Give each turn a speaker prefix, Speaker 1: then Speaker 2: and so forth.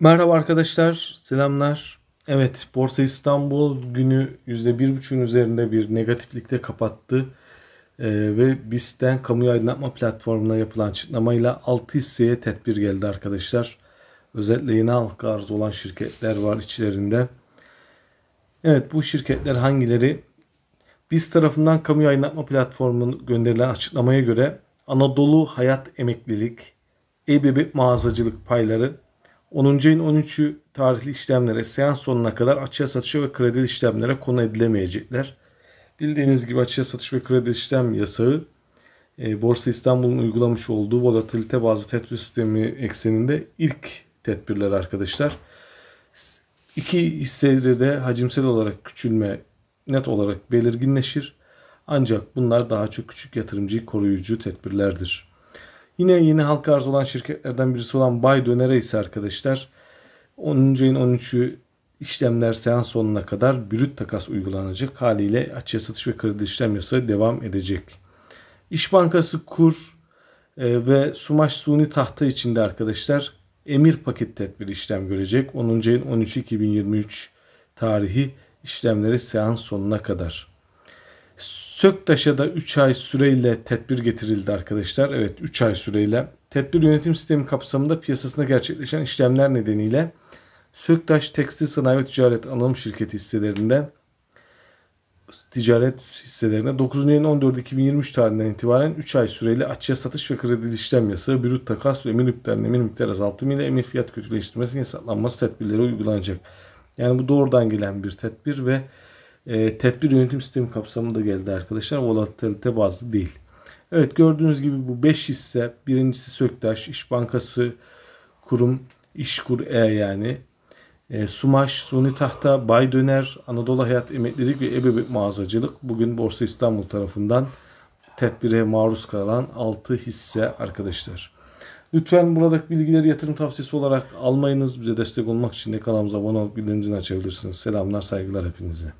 Speaker 1: Merhaba arkadaşlar, selamlar. Evet, Borsa İstanbul günü %1,5'ün üzerinde bir negatiflikte kapattı. Ee, ve BIST'ten kamu aydınlatma platformuna yapılan çıtlamayla 6 hisseye tedbir geldi arkadaşlar. Özellikle yeni halka arz olan şirketler var içlerinde. Evet, bu şirketler hangileri? BIST tarafından kamu aydınlatma platformunun gönderilen açıklamaya göre Anadolu Hayat Emeklilik, EBB mağazacılık payları 10. ayın 13'ü tarihli işlemlere seans sonuna kadar açığa satışa ve kredi işlemlere konu edilemeyecekler. Bildiğiniz gibi açığa satış ve kredi işlem yasağı e, Borsa İstanbul'un uygulamış olduğu volatilite bazı tedbir sistemi ekseninde ilk tedbirler arkadaşlar. İki hissede de hacimsel olarak küçülme net olarak belirginleşir. Ancak bunlar daha çok küçük yatırımcıyı koruyucu tedbirlerdir. Yine yeni halka arz olan şirketlerden birisi olan Bay Döner'e ise arkadaşlar 10. ayın 13'ü işlemler seans sonuna kadar brüt takas uygulanacak. Haliyle açığa satış ve kredi işlem yasağı devam edecek. İş Bankası kur e, ve Sumaş Suni tahta içinde arkadaşlar emir paket tedbiri işlem görecek. 10. ayın 13 2023 tarihi işlemleri seans sonuna kadar. Söktaş'a da 3 ay süreyle tedbir getirildi arkadaşlar. Evet 3 ay süreyle. Tedbir yönetim sistemi kapsamında piyasasında gerçekleşen işlemler nedeniyle Söktaş Tekstil Sanayi ve Ticaret Anonim Şirketi hisselerinde ticaret hisselerine 9 Nisan 14 2023 tarihinden itibaren 3 ay süreyle açıya satış ve kredi işlem yasağı, brüt takas ve emir miktarının emir miktar azaltımı ile emir fiyat kötüleştirmesinin hesaplanması tedbirleri uygulanacak. Yani bu doğrudan gelen bir tedbir ve e, tedbir yönetim sistemi kapsamında geldi arkadaşlar. Volatilite bazlı değil. Evet gördüğünüz gibi bu 5 hisse birincisi Söktaş, İş Bankası Kurum, İşkur E yani. E, Sumaş, Suni Tahta, Bay Döner, Anadolu Hayat Emeklilik ve Ebebe Mağazacılık bugün Borsa İstanbul tarafından tedbire maruz kalan 6 hisse arkadaşlar. Lütfen buradaki bilgileri yatırım tavsiyesi olarak almayınız. Bize destek olmak için de kanalımıza abone olup bildirimcini açabilirsiniz. Selamlar, saygılar hepinize.